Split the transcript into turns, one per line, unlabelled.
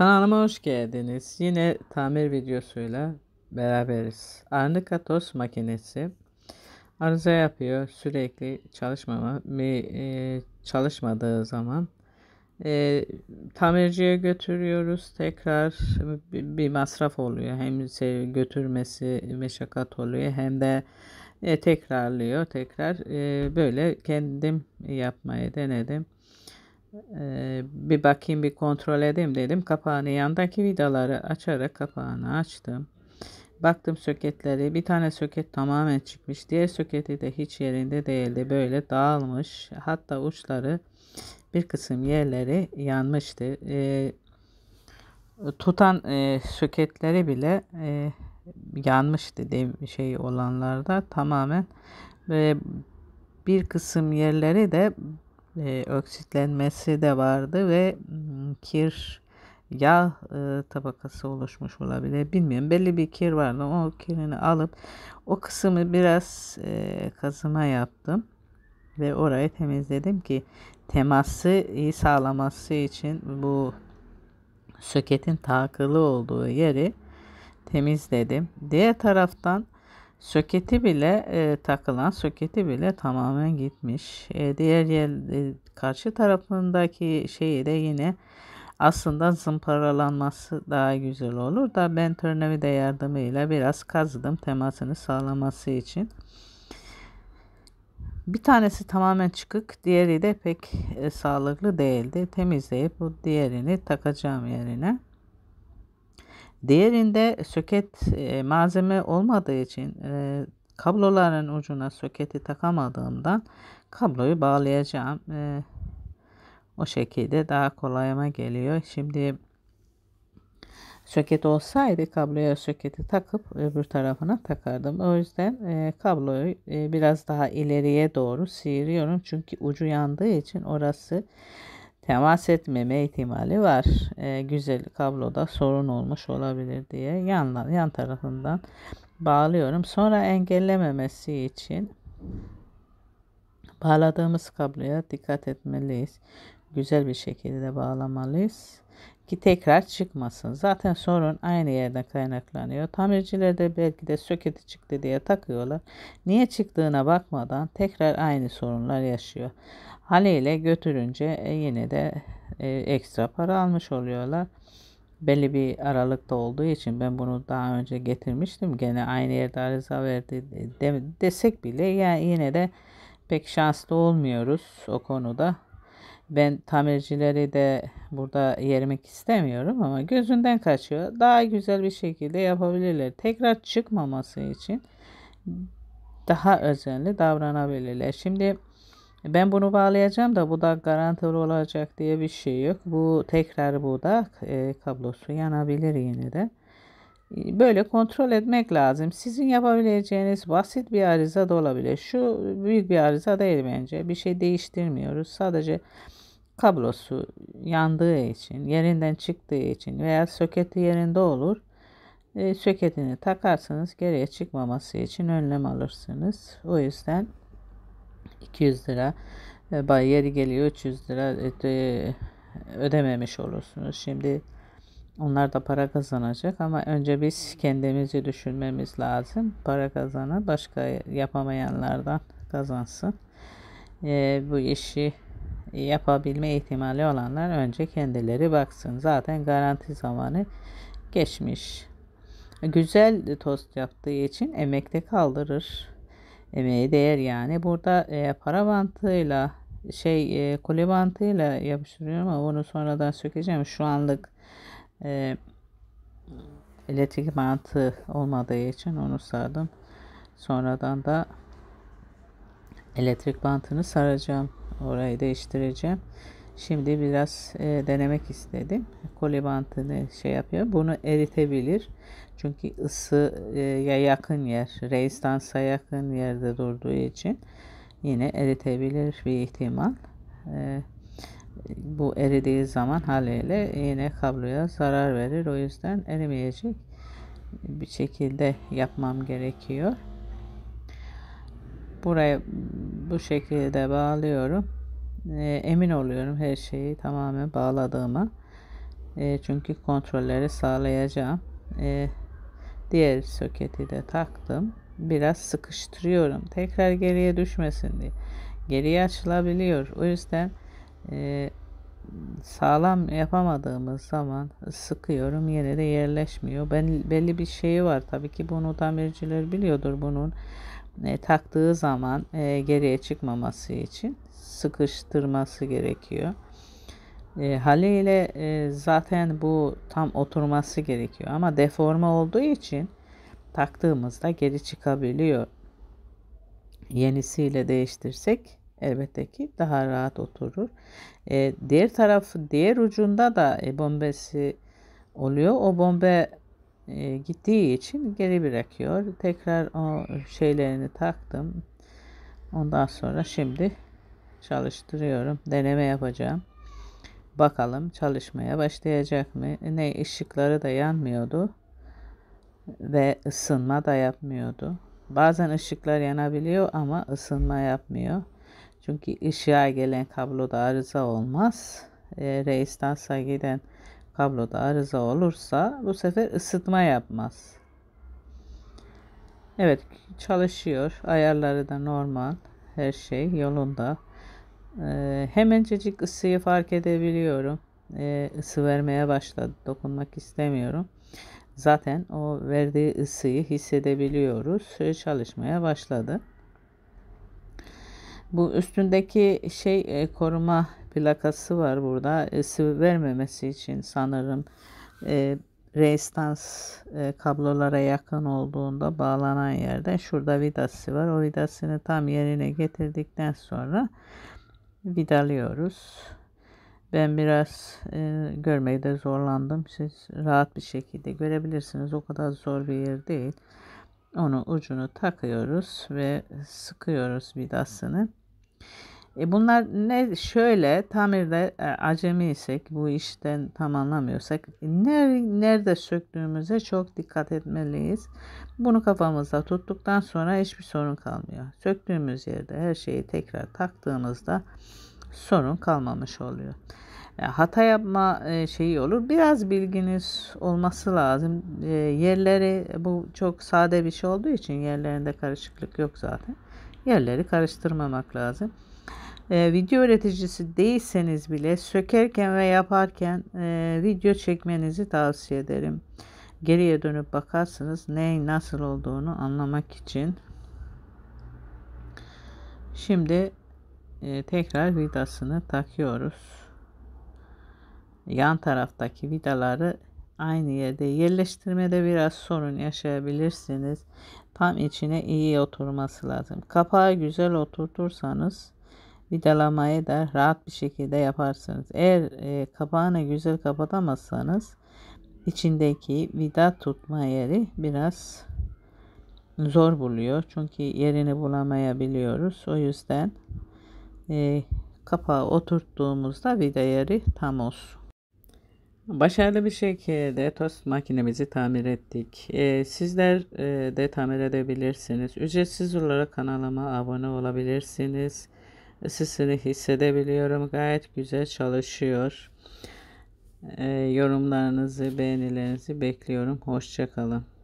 Kanalıma hoş geldiniz. Yine tamir videosuyla beraberiz. Arnika Arnikatos makinesi arıza yapıyor. Sürekli çalışmama, e, çalışmadığı zaman e, tamirciye götürüyoruz. Tekrar bir masraf oluyor. Hem şey götürmesi meşakkat oluyor hem de e, tekrarlıyor. Tekrar e, böyle kendim yapmayı denedim bir bakayım bir kontrol edeyim dedim. Kapağını yandaki vidaları açarak kapağını açtım. Baktım söketleri bir tane söket tamamen çıkmış. Diğer söketi de hiç yerinde değildi. Böyle dağılmış. Hatta uçları bir kısım yerleri yanmıştı. Ee, tutan e, söketleri bile e, yanmıştı de, şey olanlarda tamamen ve bir kısım yerleri de Öksitlenmesi e, de vardı ve hmm, kir yağ e, tabakası oluşmuş olabilir. Bilmiyorum belli bir kir vardı. O kirini alıp o kısmı biraz e, kazıma yaptım ve orayı temizledim ki teması iyi sağlaması için bu söketin takılı olduğu yeri temizledim. Diğer taraftan Söketi bile e, takılan söketi bile tamamen gitmiş. E, diğer yer e, karşı tarafındaki şeyi de yine aslında zımparalanması daha güzel olur da ben törnevida yardımıyla biraz kazdım temasını sağlaması için. Bir tanesi tamamen çıkık, diğeri de pek e, sağlıklı değildi. Temizleyip bu diğerini takacağım yerine. Diğerinde soket e, malzeme olmadığı için e, kabloların ucuna soketi takamadığımdan kabloyu bağlayacağım. E, o şekilde daha kolayıma geliyor. Şimdi soket olsaydı kabloya soketi takıp öbür tarafına takardım. O yüzden e, kabloyu e, biraz daha ileriye doğru sıyırıyorum. Çünkü ucu yandığı için orası temas etmeme ihtimali var. E, güzel kabloda sorun olmuş olabilir diye yandan yan tarafından bağlıyorum. Sonra engellememesi için bağladığımız kabloya dikkat etmeliyiz. Güzel bir şekilde bağlamalıyız ki tekrar çıkmasın. Zaten sorun aynı yerden kaynaklanıyor. Tamirciler de belki de söketi çıktı diye takıyorlar. Niye çıktığına bakmadan tekrar aynı sorunlar yaşıyor. Haliyle götürünce e, yine de e, ekstra para almış oluyorlar. Belli bir aralıkta olduğu için ben bunu daha önce getirmiştim. Gene aynı yerde arıza verdi e, de, desek bile yani yine de pek şanslı olmuyoruz o konuda ben tamircileri de burada yermek istemiyorum ama gözünden kaçıyor. Daha güzel bir şekilde yapabilirler. Tekrar çıkmaması için daha özenli davranabilirler. Şimdi ben bunu bağlayacağım da bu da garantili olacak diye bir şey yok. Bu tekrar bu da e, kablosu yanabilir yine de. Böyle kontrol etmek lazım. Sizin yapabileceğiniz basit bir arıza da olabilir. Şu büyük bir arıza değil bence. Bir şey değiştirmiyoruz. Sadece kablosu yandığı için, yerinden çıktığı için veya soketi yerinde olur. E, soketini takarsanız geriye çıkmaması için önlem alırsınız. O yüzden 200 lira e, yeri geliyor 300 lira e, ödememiş olursunuz. Şimdi onlar da para kazanacak ama önce biz kendimizi düşünmemiz lazım. Para kazanan başka yapamayanlardan kazansın. E, bu işi yapabilme ihtimali olanlar önce kendileri baksın. Zaten garanti zamanı geçmiş. Güzel tost yaptığı için emekte kaldırır. Emeği değer yani. Burada e, para bantıyla şey e, kule bantıyla yapıştırıyorum ama bunu sonradan sökeceğim. Şu anlık e, elektrik bantı olmadığı için onu sardım. Sonradan da elektrik bantını saracağım. Orayı değiştireceğim. Şimdi biraz e, denemek istedim. Koli bantını şey yapıyor. Bunu eritebilir. Çünkü ısıya e, yakın yer, reistansa yakın yerde durduğu için yine eritebilir bir ihtimal. E, bu eridiği zaman haliyle yine kabloya zarar verir. O yüzden erimeyecek bir şekilde yapmam gerekiyor. Buraya bu şekilde bağlıyorum. E, emin oluyorum her şeyi tamamen bağladığıma. E, çünkü kontrolleri sağlayacağım. E, diğer soketi de taktım. Biraz sıkıştırıyorum. Tekrar geriye düşmesin diye. Geriye açılabiliyor. O yüzden e, sağlam yapamadığımız zaman sıkıyorum yine de yerleşmiyor. Ben belli bir şeyi var tabii ki bunu tamirciler biliyordur bunun e, taktığı zaman e, geriye çıkmaması için sıkıştırması gerekiyor. E, haliyle e, zaten bu tam oturması gerekiyor ama deforme olduğu için taktığımızda geri çıkabiliyor. Yenisiyle değiştirsek elbette ki daha rahat oturur. E, diğer tarafı diğer ucunda da e, bombesi oluyor. O bombe e, gittiği için geri bırakıyor. Tekrar o şeylerini taktım. Ondan sonra şimdi çalıştırıyorum. Deneme yapacağım. Bakalım çalışmaya başlayacak mı? Ne ışıkları da yanmıyordu ve ısınma da yapmıyordu. Bazen ışıklar yanabiliyor ama ısınma yapmıyor. Çünkü ışığa gelen kabloda arıza olmaz. E, Reis'ten giden kabloda arıza olursa bu sefer ısıtma yapmaz. Evet çalışıyor. Ayarları da normal. Her şey yolunda. Ee, hemencecik ısıyı fark edebiliyorum. Ee, ısı vermeye başladı. Dokunmak istemiyorum. Zaten o verdiği ısıyı hissedebiliyoruz. Ee, çalışmaya başladı. Bu üstündeki şey e, koruma plakası var burada. E, vermemesi için sanırım e, reistans e, kablolara yakın olduğunda bağlanan yerde şurada vidası var. O vidasını tam yerine getirdikten sonra vidalıyoruz. Ben biraz e, görmekte zorlandım. Siz rahat bir şekilde görebilirsiniz. O kadar zor bir yer değil. Onu ucunu takıyoruz ve sıkıyoruz vidasını. E bunlar ne şöyle tamirde e, acemi isek bu işten tam anlamıyorsak nerede, nerede söktüğümüze çok dikkat etmeliyiz. Bunu kafamızda tuttuktan sonra hiçbir sorun kalmıyor. Söktüğümüz yerde her şeyi tekrar taktığımızda sorun kalmamış oluyor. E, hata yapma e, şeyi olur. Biraz bilginiz olması lazım. E, yerleri bu çok sade bir şey olduğu için yerlerinde karışıklık yok zaten. Yerleri karıştırmamak lazım. Ee, video üreticisi değilseniz bile sökerken ve yaparken e, video çekmenizi tavsiye ederim. Geriye dönüp bakarsınız ne nasıl olduğunu anlamak için. Şimdi e, tekrar vidasını takıyoruz. Yan taraftaki vidaları aynı yerde yerleştirmede biraz sorun yaşayabilirsiniz. Tam içine iyi oturması lazım. Kapağı güzel oturtursanız vidalamayı da rahat bir şekilde yaparsınız. Eğer e, kapağını güzel kapatamazsanız içindeki vida tutma yeri biraz zor buluyor. Çünkü yerini bulamayabiliyoruz. O yüzden e, kapağı oturttuğumuzda vida yeri tam olsun. Başarılı bir şekilde tost makinemizi tamir ettik. Ee, sizler e, de tamir edebilirsiniz. Ücretsiz olarak kanalıma abone olabilirsiniz ısısını hissedebiliyorum. Gayet güzel çalışıyor. E, yorumlarınızı, beğenilerinizi bekliyorum. Hoşçakalın.